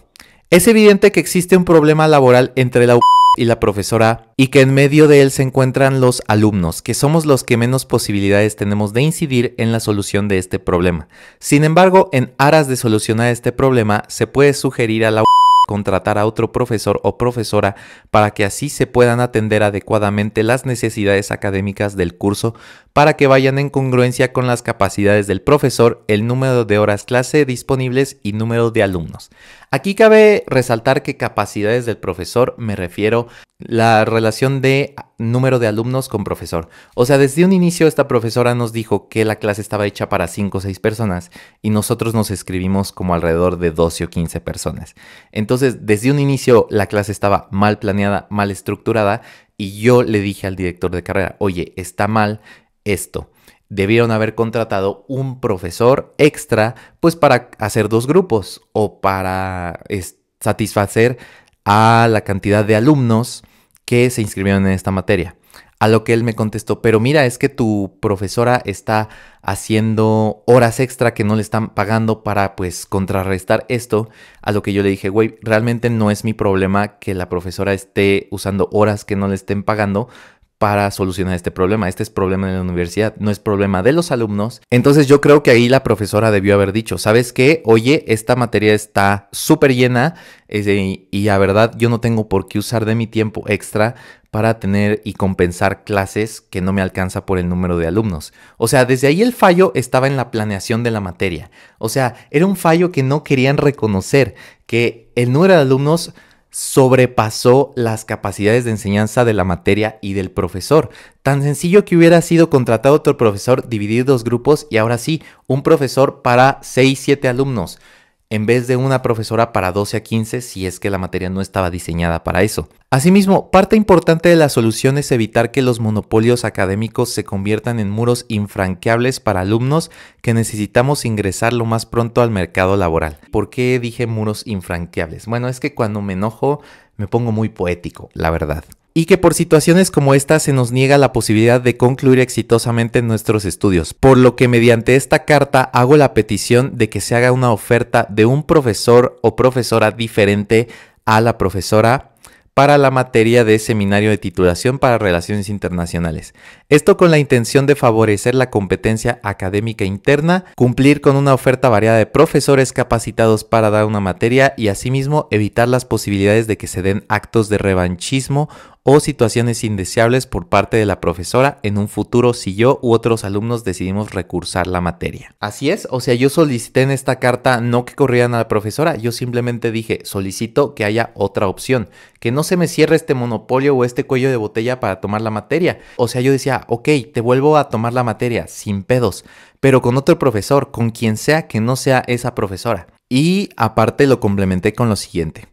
Es evidente que existe un problema laboral entre la y la profesora y que en medio de él se encuentran los alumnos, que somos los que menos posibilidades tenemos de incidir en la solución de este problema. Sin embargo, en aras de solucionar este problema, se puede sugerir a la contratar a otro profesor o profesora para que así se puedan atender adecuadamente las necesidades académicas del curso para que vayan en congruencia con las capacidades del profesor, el número de horas clase disponibles y número de alumnos. Aquí cabe resaltar que capacidades del profesor me refiero la relación de número de alumnos con profesor. O sea, desde un inicio esta profesora nos dijo que la clase estaba hecha para 5 o 6 personas y nosotros nos escribimos como alrededor de 12 o 15 personas. Entonces, desde un inicio la clase estaba mal planeada, mal estructurada y yo le dije al director de carrera, oye, está mal esto debieron haber contratado un profesor extra, pues para hacer dos grupos o para satisfacer a la cantidad de alumnos que se inscribieron en esta materia. A lo que él me contestó, pero mira, es que tu profesora está haciendo horas extra que no le están pagando para pues contrarrestar esto. A lo que yo le dije, güey, realmente no es mi problema que la profesora esté usando horas que no le estén pagando para solucionar este problema. Este es problema de la universidad, no es problema de los alumnos. Entonces yo creo que ahí la profesora debió haber dicho, ¿sabes qué? Oye, esta materia está súper llena este, y la verdad yo no tengo por qué usar de mi tiempo extra para tener y compensar clases que no me alcanza por el número de alumnos. O sea, desde ahí el fallo estaba en la planeación de la materia. O sea, era un fallo que no querían reconocer, que el número de alumnos sobrepasó las capacidades de enseñanza de la materia y del profesor. Tan sencillo que hubiera sido contratar otro profesor, dividir dos grupos y ahora sí, un profesor para 6, 7 alumnos en vez de una profesora para 12 a 15 si es que la materia no estaba diseñada para eso. Asimismo, parte importante de la solución es evitar que los monopolios académicos se conviertan en muros infranqueables para alumnos que necesitamos ingresar lo más pronto al mercado laboral. ¿Por qué dije muros infranqueables? Bueno, es que cuando me enojo me pongo muy poético, la verdad y que por situaciones como esta se nos niega la posibilidad de concluir exitosamente nuestros estudios, por lo que mediante esta carta hago la petición de que se haga una oferta de un profesor o profesora diferente a la profesora para la materia de seminario de titulación para relaciones internacionales. Esto con la intención de favorecer la competencia académica interna, cumplir con una oferta variada de profesores capacitados para dar una materia y asimismo evitar las posibilidades de que se den actos de revanchismo o situaciones indeseables por parte de la profesora en un futuro si yo u otros alumnos decidimos recursar la materia. Así es, o sea, yo solicité en esta carta no que corrieran a la profesora, yo simplemente dije, solicito que haya otra opción, que no se me cierre este monopolio o este cuello de botella para tomar la materia. O sea, yo decía, ok, te vuelvo a tomar la materia, sin pedos, pero con otro profesor, con quien sea que no sea esa profesora. Y aparte lo complementé con lo siguiente.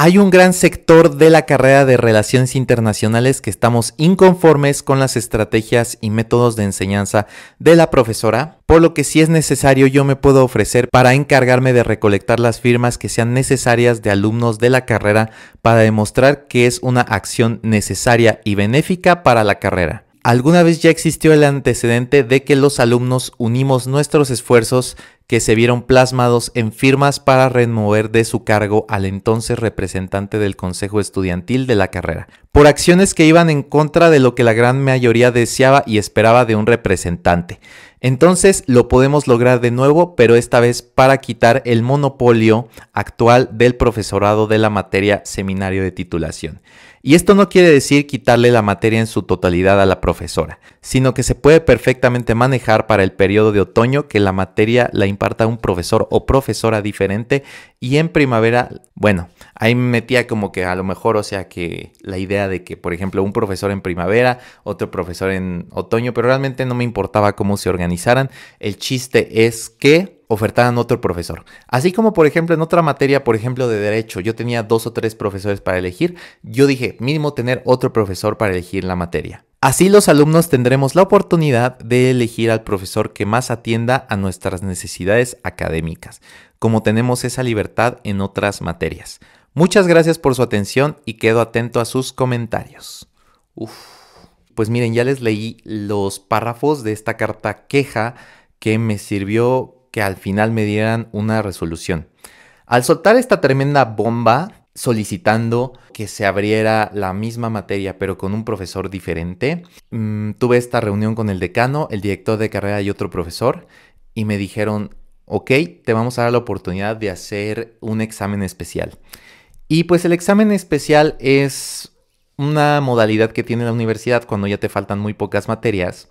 Hay un gran sector de la carrera de relaciones internacionales que estamos inconformes con las estrategias y métodos de enseñanza de la profesora, por lo que si es necesario yo me puedo ofrecer para encargarme de recolectar las firmas que sean necesarias de alumnos de la carrera para demostrar que es una acción necesaria y benéfica para la carrera. ¿Alguna vez ya existió el antecedente de que los alumnos unimos nuestros esfuerzos que se vieron plasmados en firmas para remover de su cargo al entonces representante del Consejo Estudiantil de la carrera, por acciones que iban en contra de lo que la gran mayoría deseaba y esperaba de un representante. Entonces lo podemos lograr de nuevo, pero esta vez para quitar el monopolio actual del profesorado de la materia seminario de titulación. Y esto no quiere decir quitarle la materia en su totalidad a la profesora, sino que se puede perfectamente manejar para el periodo de otoño que la materia la imparta un profesor o profesora diferente y en primavera, bueno, ahí me metía como que a lo mejor, o sea, que la idea de que, por ejemplo, un profesor en primavera, otro profesor en otoño, pero realmente no me importaba cómo se organizaran. El chiste es que ofertaran otro profesor. Así como, por ejemplo, en otra materia, por ejemplo, de derecho, yo tenía dos o tres profesores para elegir, yo dije, mínimo tener otro profesor para elegir la materia. Así los alumnos tendremos la oportunidad de elegir al profesor que más atienda a nuestras necesidades académicas, como tenemos esa libertad en otras materias. Muchas gracias por su atención y quedo atento a sus comentarios. Uf. Pues miren, ya les leí los párrafos de esta carta queja que me sirvió que al final me dieran una resolución. Al soltar esta tremenda bomba solicitando que se abriera la misma materia pero con un profesor diferente, mm, tuve esta reunión con el decano, el director de carrera y otro profesor y me dijeron, ok, te vamos a dar la oportunidad de hacer un examen especial. Y pues el examen especial es una modalidad que tiene la universidad cuando ya te faltan muy pocas materias,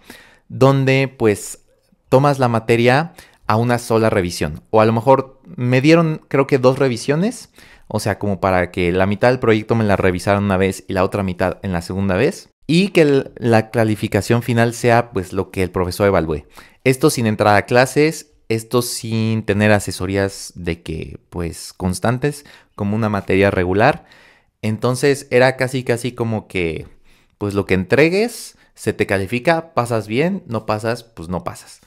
donde pues tomas la materia a una sola revisión. O a lo mejor me dieron creo que dos revisiones, o sea, como para que la mitad del proyecto me la revisaran una vez y la otra mitad en la segunda vez. Y que la calificación final sea pues lo que el profesor evalúe. Esto sin entrar a clases, esto sin tener asesorías de que pues constantes como una materia regular. Entonces era casi casi como que pues lo que entregues se te califica, pasas bien, no pasas, pues no pasas.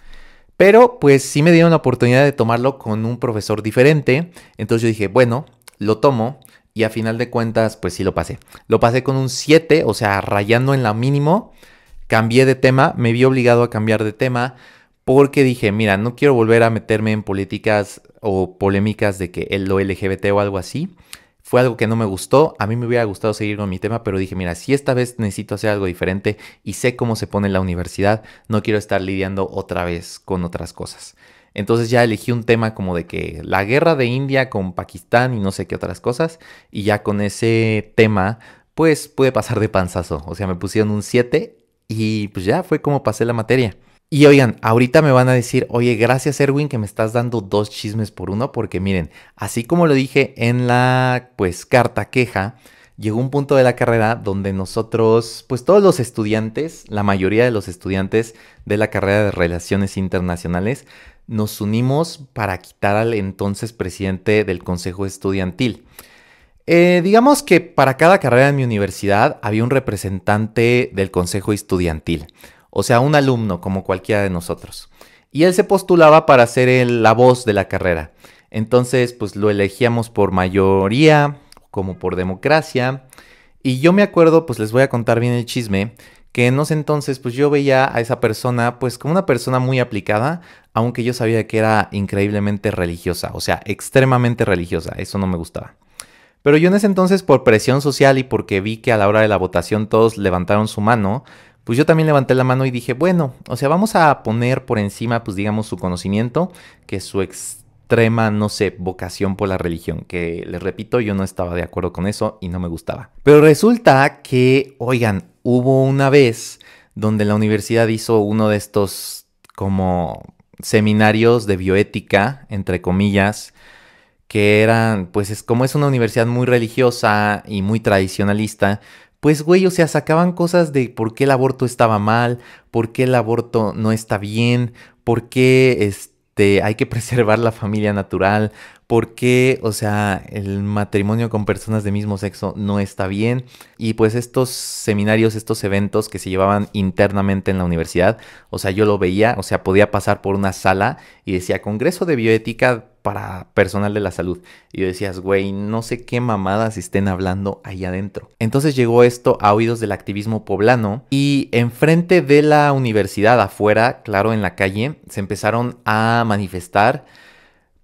Pero pues sí me dieron la oportunidad de tomarlo con un profesor diferente. Entonces yo dije, bueno, lo tomo. Y a final de cuentas, pues sí lo pasé. Lo pasé con un 7, o sea, rayando en la mínimo. Cambié de tema, me vi obligado a cambiar de tema porque dije, mira, no quiero volver a meterme en políticas o polémicas de que el, lo LGBT o algo así. Fue algo que no me gustó, a mí me hubiera gustado seguir con mi tema, pero dije, mira, si esta vez necesito hacer algo diferente y sé cómo se pone la universidad, no quiero estar lidiando otra vez con otras cosas. Entonces ya elegí un tema como de que la guerra de India con Pakistán y no sé qué otras cosas, y ya con ese tema, pues pude pasar de panzazo. O sea, me pusieron un 7 y pues ya fue como pasé la materia. Y oigan, ahorita me van a decir, oye, gracias Erwin que me estás dando dos chismes por uno, porque miren, así como lo dije en la, pues, carta queja, llegó un punto de la carrera donde nosotros, pues todos los estudiantes, la mayoría de los estudiantes de la carrera de Relaciones Internacionales, nos unimos para quitar al entonces presidente del Consejo Estudiantil. Eh, digamos que para cada carrera en mi universidad había un representante del Consejo Estudiantil o sea, un alumno como cualquiera de nosotros. Y él se postulaba para ser la voz de la carrera. Entonces, pues lo elegíamos por mayoría, como por democracia. Y yo me acuerdo, pues les voy a contar bien el chisme, que en ese entonces pues yo veía a esa persona pues como una persona muy aplicada, aunque yo sabía que era increíblemente religiosa, o sea, extremadamente religiosa, eso no me gustaba. Pero yo en ese entonces por presión social y porque vi que a la hora de la votación todos levantaron su mano, pues yo también levanté la mano y dije, bueno, o sea, vamos a poner por encima, pues digamos, su conocimiento, que su extrema, no sé, vocación por la religión, que les repito, yo no estaba de acuerdo con eso y no me gustaba. Pero resulta que, oigan, hubo una vez donde la universidad hizo uno de estos como seminarios de bioética, entre comillas, que eran, pues es como es una universidad muy religiosa y muy tradicionalista, pues, güey, o sea, sacaban cosas de por qué el aborto estaba mal, por qué el aborto no está bien, por qué este, hay que preservar la familia natural, por qué, o sea, el matrimonio con personas de mismo sexo no está bien. Y pues estos seminarios, estos eventos que se llevaban internamente en la universidad, o sea, yo lo veía, o sea, podía pasar por una sala y decía, Congreso de Bioética para personal de la salud. Y yo decías, güey, no sé qué mamadas estén hablando ahí adentro. Entonces llegó esto a oídos del activismo poblano y enfrente de la universidad, afuera, claro, en la calle, se empezaron a manifestar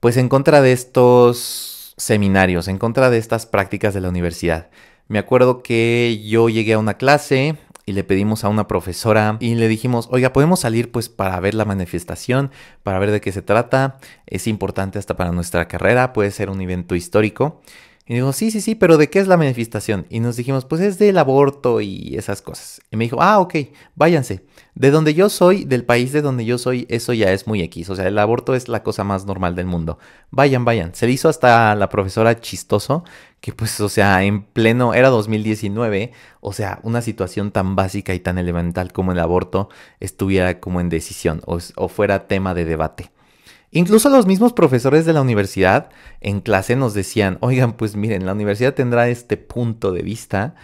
pues en contra de estos seminarios, en contra de estas prácticas de la universidad. Me acuerdo que yo llegué a una clase y le pedimos a una profesora y le dijimos, oiga, podemos salir pues para ver la manifestación, para ver de qué se trata, es importante hasta para nuestra carrera, puede ser un evento histórico. Y dijo, sí, sí, sí, pero ¿de qué es la manifestación? Y nos dijimos, pues es del aborto y esas cosas. Y me dijo, ah, ok, váyanse. De donde yo soy, del país de donde yo soy, eso ya es muy X. O sea, el aborto es la cosa más normal del mundo. Vayan, vayan. Se le hizo hasta la profesora chistoso, que pues, o sea, en pleno, era 2019, o sea, una situación tan básica y tan elemental como el aborto estuviera como en decisión o, o fuera tema de debate. Incluso los mismos profesores de la universidad en clase nos decían, oigan, pues miren, la universidad tendrá este punto de vista,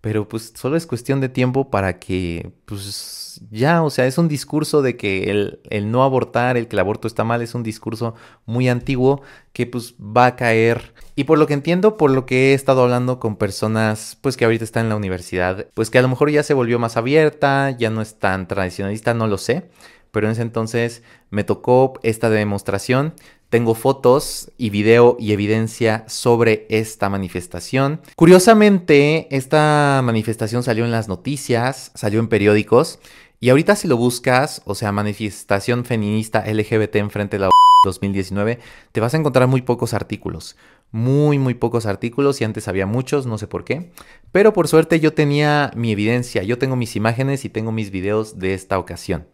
pero pues solo es cuestión de tiempo para que, pues ya, o sea, es un discurso de que el, no abortar, el que el aborto está mal, es un discurso muy antiguo que pues va a caer. Y por lo que entiendo, por lo que he estado hablando con personas, pues que ahorita están en la universidad, pues que a lo mejor ya se volvió más abierta, ya no es tan tradicionalista, no lo sé pero en ese entonces me tocó esta demostración. Tengo fotos y video y evidencia sobre esta manifestación. Curiosamente, esta manifestación salió en las noticias, salió en periódicos. Y ahorita si lo buscas, o sea, manifestación feminista LGBT en frente de la 2019, te vas a encontrar muy pocos artículos. Muy, muy pocos artículos y antes había muchos, no sé por qué. Pero por suerte yo tenía mi evidencia, yo tengo mis imágenes y tengo mis videos de esta ocasión.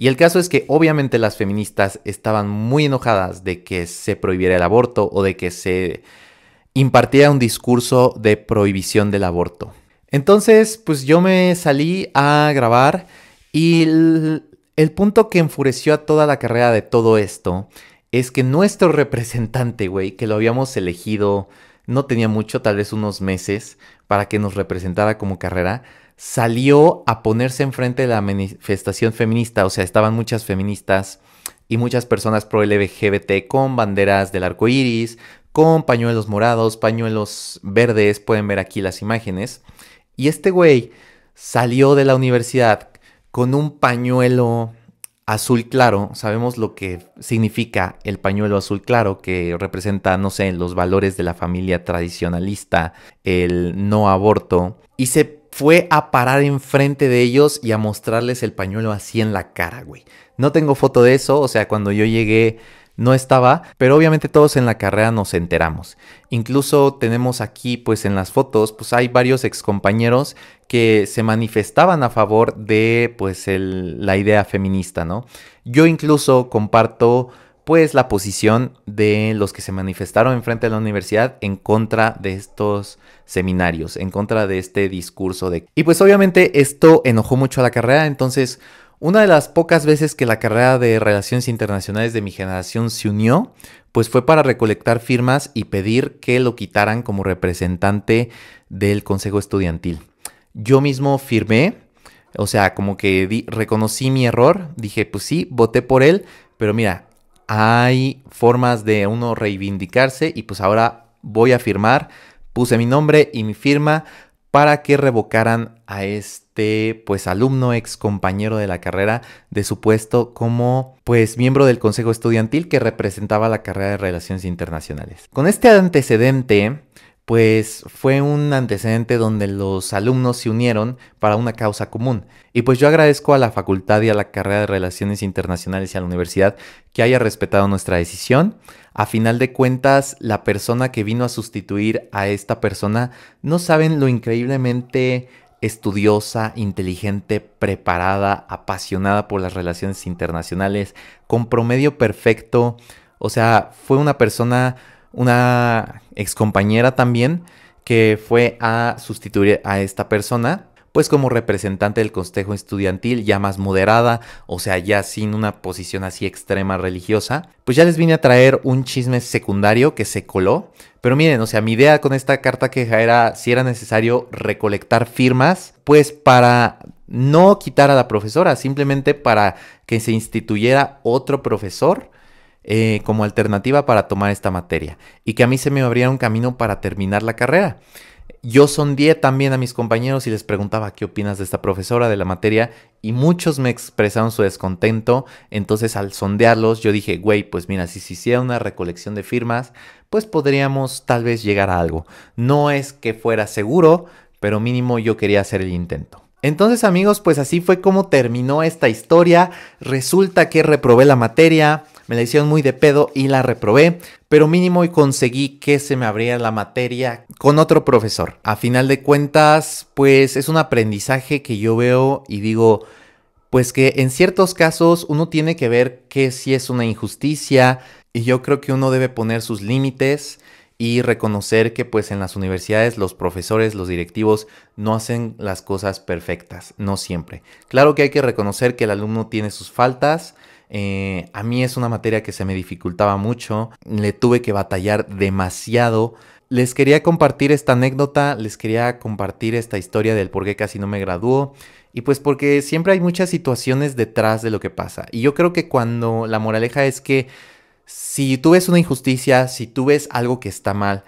Y el caso es que obviamente las feministas estaban muy enojadas de que se prohibiera el aborto o de que se impartiera un discurso de prohibición del aborto. Entonces, pues yo me salí a grabar y el, punto que enfureció a toda la carrera de todo esto es que nuestro representante, güey, que lo habíamos elegido no tenía mucho, tal vez unos meses, para que nos representara como carrera, salió a ponerse enfrente de la manifestación feminista, o sea, estaban muchas feministas y muchas personas pro LGBT con banderas del arco iris, con pañuelos morados, pañuelos verdes, pueden ver aquí las imágenes. Y este güey salió de la universidad con un pañuelo azul claro. Sabemos lo que significa el pañuelo azul claro, que representa, no sé, los valores de la familia tradicionalista, el no aborto. Y se fue a parar enfrente de ellos y a mostrarles el pañuelo así en la cara, güey. No tengo foto de eso, o sea, cuando yo llegué no estaba, pero obviamente todos en la carrera nos enteramos. Incluso tenemos aquí, pues en las fotos, pues hay varios excompañeros que se manifestaban a favor de, pues, la idea feminista, ¿no? Yo incluso comparto, pues, la posición de los que se manifestaron enfrente de la universidad en contra de estos seminarios, en contra de este discurso de... Y pues obviamente esto enojó mucho a la carrera, entonces una de las pocas veces que la carrera de Relaciones Internacionales de mi generación se unió, pues fue para recolectar firmas y pedir que lo quitaran como representante del Consejo Estudiantil. Yo mismo firmé, o sea, como que di, reconocí mi error, dije, pues sí, voté por él, pero mira, hay formas de uno reivindicarse y pues ahora voy a firmar puse mi nombre y mi firma para que revocaran a este pues alumno ex compañero de la carrera de su puesto como pues miembro del consejo estudiantil que representaba la carrera de relaciones internacionales. Con este antecedente pues fue un antecedente donde los alumnos se unieron para una causa común. Y pues yo agradezco a la facultad y a la carrera de Relaciones Internacionales y a la universidad que haya respetado nuestra decisión. A final de cuentas, la persona que vino a sustituir a esta persona no saben lo increíblemente estudiosa, inteligente, preparada, apasionada por las relaciones internacionales, con promedio perfecto. O sea, fue una persona una compañera también que fue a sustituir a esta persona pues como representante del consejo estudiantil ya más moderada, o sea, ya sin una posición así extrema religiosa, pues ya les vine a traer un chisme secundario que se coló. Pero miren, o sea, mi idea con esta carta queja era si era necesario recolectar firmas, pues para no quitar a la profesora, simplemente para que se instituyera otro profesor eh, como alternativa para tomar esta materia y que a mí se me abría un camino para terminar la carrera. Yo sondeé también a mis compañeros y les preguntaba qué opinas de esta profesora de la materia y muchos me expresaron su descontento. Entonces al sondearlos yo dije, güey, pues mira, si se hiciera una recolección de firmas, pues podríamos tal vez llegar a algo. No es que fuera seguro, pero mínimo yo quería hacer el intento. Entonces amigos, pues así fue como terminó esta historia. Resulta que reprobé la materia, me la hicieron muy de pedo y la reprobé, pero mínimo y conseguí que se me abría la materia con otro profesor. A final de cuentas, pues es un aprendizaje que yo veo y digo, pues que en ciertos casos uno tiene que ver que si es una injusticia y yo creo que uno debe poner sus límites y reconocer que pues en las universidades los profesores, los directivos no hacen las cosas perfectas, no siempre. Claro que hay que reconocer que el alumno tiene sus faltas eh, a mí es una materia que se me dificultaba mucho, le tuve que batallar demasiado. Les quería compartir esta anécdota, les quería compartir esta historia del por qué casi no me graduó. Y pues porque siempre hay muchas situaciones detrás de lo que pasa. Y yo creo que cuando la moraleja es que si tú ves una injusticia, si tú ves algo que está mal,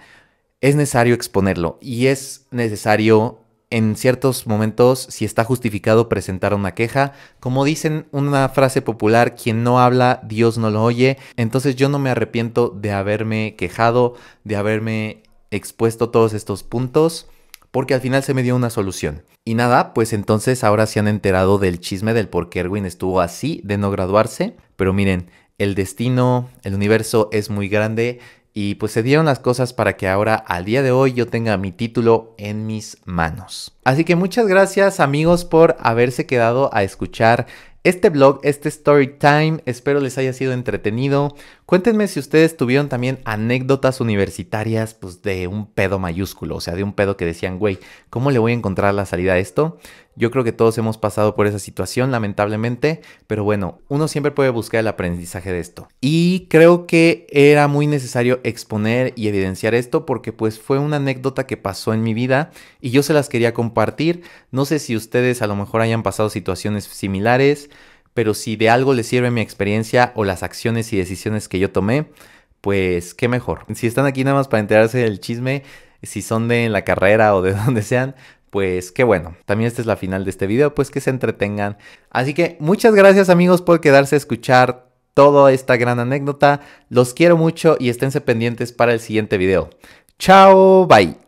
es necesario exponerlo y es necesario en ciertos momentos, si está justificado, presentar una queja. Como dicen una frase popular, quien no habla, Dios no lo oye. Entonces yo no me arrepiento de haberme quejado, de haberme expuesto todos estos puntos, porque al final se me dio una solución. Y nada, pues entonces ahora se han enterado del chisme del por qué Erwin estuvo así de no graduarse. Pero miren, el destino, el universo es muy grande y pues se dieron las cosas para que ahora al día de hoy yo tenga mi título en mis manos. Así que muchas gracias amigos por haberse quedado a escuchar este blog, este story time. Espero les haya sido entretenido. Cuéntenme si ustedes tuvieron también anécdotas universitarias, pues de un pedo mayúsculo, o sea, de un pedo que decían, güey, ¿cómo le voy a encontrar la salida a esto? Yo creo que todos hemos pasado por esa situación, lamentablemente, pero bueno, uno siempre puede buscar el aprendizaje de esto. Y creo que era muy necesario exponer y evidenciar esto porque pues fue una anécdota que pasó en mi vida y yo se las quería compartir. No sé si ustedes a lo mejor hayan pasado situaciones similares, pero si de algo les sirve mi experiencia o las acciones y decisiones que yo tomé, pues qué mejor. Si están aquí nada más para enterarse del chisme, si son de la carrera o de donde sean, pues qué bueno, también esta es la final de este video, pues que se entretengan. Así que muchas gracias amigos por quedarse a escuchar toda esta gran anécdota. Los quiero mucho y esténse pendientes para el siguiente video. Chao, bye.